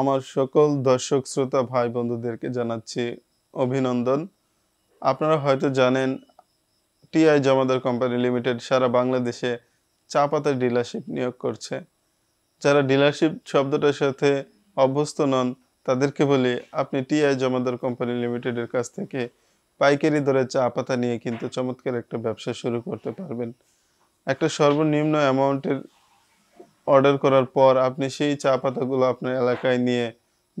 আমার সকল দর্শক শ্রোতা ভাই বন্ধুদেরকে জানাচ্ছি অভিনন্দন আপনারা হয়তো জানেন টিআই জমাদার কোম্পানি লিমিটেড সারা বাংলাদেশে চা পাতার ডিলারশিপ নিয়োগ করছে যারা ডিলারশিপ শব্দটার সাথে অভ্যস্ত নন তাদেরকে বলি আপনি টিআই জমাদার কোম্পানি লিমিটেডের কাছ থেকে পাইকারি দরে চা পাতা নিয়ে কিন্তু চমৎকার একটা ব্যবসা শুরু করতে পারবেন একটা সর্বনিম্ন অ্যামাউন্টের অর্ডার করার পর আপনি সেই চা পাতাগুলো আপনার এলাকায় নিয়ে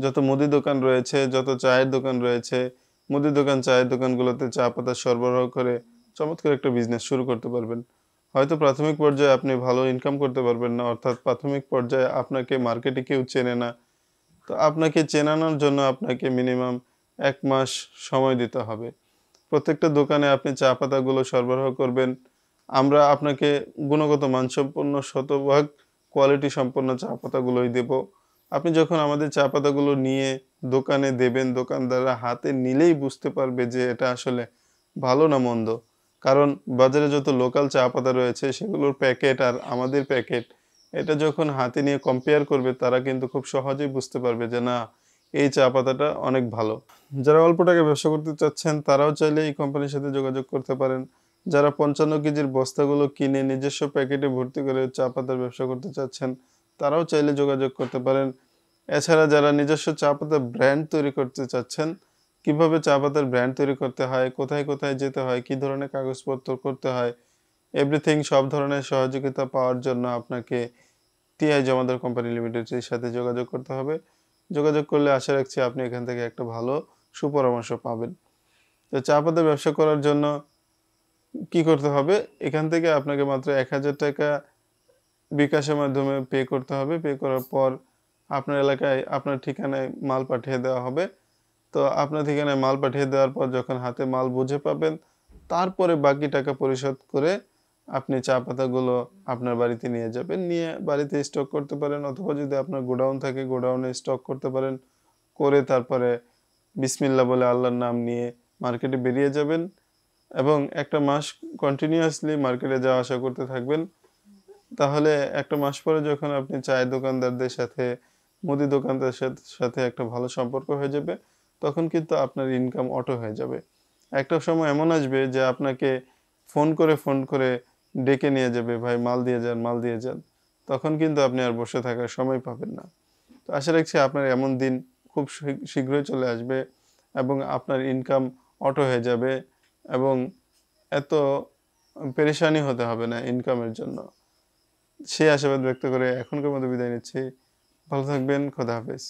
যত মুদি দোকান রয়েছে যত চায়ের দোকান রয়েছে মুদি দোকান চায়ের দোকানগুলোতে চা পাতা সরবরাহ করে চমৎকার একটা বিজনেস শুরু করতে পারবেন হয়তো প্রাথমিক পর্যায়ে আপনি ভালো ইনকাম করতে পারবেন না অর্থাৎ প্রাথমিক পর্যায়ে আপনাকে মার্কেটে কেউ চেনে না তো আপনাকে চেনানোর জন্য আপনাকে মিনিমাম এক মাস সময় দিতে হবে প্রত্যেকটা দোকানে আপনি চা পাতাগুলো সরবরাহ করবেন আমরা আপনাকে গুণগত মানসম্পন্ন শতভাগ কোয়ালিটি সম্পন্ন চা পাতাগুলোই দেব আপনি যখন আমাদের চা পাতাগুলো নিয়ে দোকানে দেবেন দোকানদাররা হাতে নিলেই বুঝতে পারবে যে এটা আসলে ভালো না মন্দ কারণ বাজারে যত লোকাল চা পাতা রয়েছে সেগুলোর প্যাকেট আর আমাদের প্যাকেট এটা যখন হাতে নিয়ে কম্পেয়ার করবে তারা কিন্তু খুব সহজেই বুঝতে পারবে যে না এই চা পাতাটা অনেক ভালো যারা অল্প টাকা ব্যবসা করতে চাচ্ছেন তারাও চাইলে এই কোম্পানির সাথে যোগাযোগ করতে পারেন যারা পঞ্চান্ন কেজির বস্তাগুলো কিনে নিজস্ব প্যাকেটে ভর্তি করে চা পাতার ব্যবসা করতে চাচ্ছেন তারাও চাইলে যোগাযোগ করতে পারেন এছাড়া যারা নিজস্ব চা পাতার ব্র্যান্ড তৈরি করতে চাচ্ছেন কিভাবে চা পাতার ব্র্যান্ড তৈরি করতে হয় কোথায় কোথায় যেতে হয় কি ধরনের কাগজপত্র করতে হয় এভরিথিং সব ধরনের সহযোগিতা পাওয়ার জন্য আপনাকে টিআই জমাদার কোম্পানি লিমিটেডের সাথে যোগাযোগ করতে হবে যোগাযোগ করলে আশা রাখছি আপনি এখান থেকে একটা ভালো সুপরামর্শ পাবেন তো চা পাতার ব্যবসা করার জন্য কি করতে হবে এখান থেকে আপনাকে মাত্র এক হাজার টাকা বিকাশের মাধ্যমে পে করতে হবে পে করার পর আপনার এলাকায় আপনার ঠিকানায় মাল পাঠিয়ে দেওয়া হবে তো আপনার ঠিকানায় মাল পাঠিয়ে দেওয়ার পর যখন হাতে মাল বুঝে পাবেন তারপরে বাকি টাকা পরিশোধ করে আপনি চা পাতাগুলো আপনার বাড়িতে নিয়ে যাবেন নিয়ে বাড়িতে স্টক করতে পারেন অথবা যদি আপনার গোডাউন থাকে গোডাউনে স্টক করতে পারেন করে তারপরে বিসমিল্লা বলে আল্লাহর নাম নিয়ে মার্কেটে বেরিয়ে যাবেন এবং একটা মাস কন্টিনিউয়াসলি মার্কেটে যাওয়া আসা করতে থাকবেন তাহলে একটা মাস পরে যখন আপনি চায়ের দোকানদারদের সাথে মুদি দোকানদার সাথে একটা ভালো সম্পর্ক হয়ে যাবে তখন কিন্তু আপনার ইনকাম অটো হয়ে যাবে একটা সময় এমন আসবে যে আপনাকে ফোন করে ফোন করে ডেকে নিয়ে যাবে ভাই মাল দিয়ে যান মাল দিয়ে যান তখন কিন্তু আপনি আর বসে থাকার সময় পাবেন না তো আশা রাখছি আপনার এমন দিন খুব শীঘ্রই চলে আসবে এবং আপনার ইনকাম অটো হয়ে যাবে এবং এত পেরেশানি হতে হবে না ইনকামের জন্য সেই আশাবাদ ব্যক্ত করে এখনকার মতো বিদায় নিচ্ছি ভালো থাকবেন খোদা হাফেজ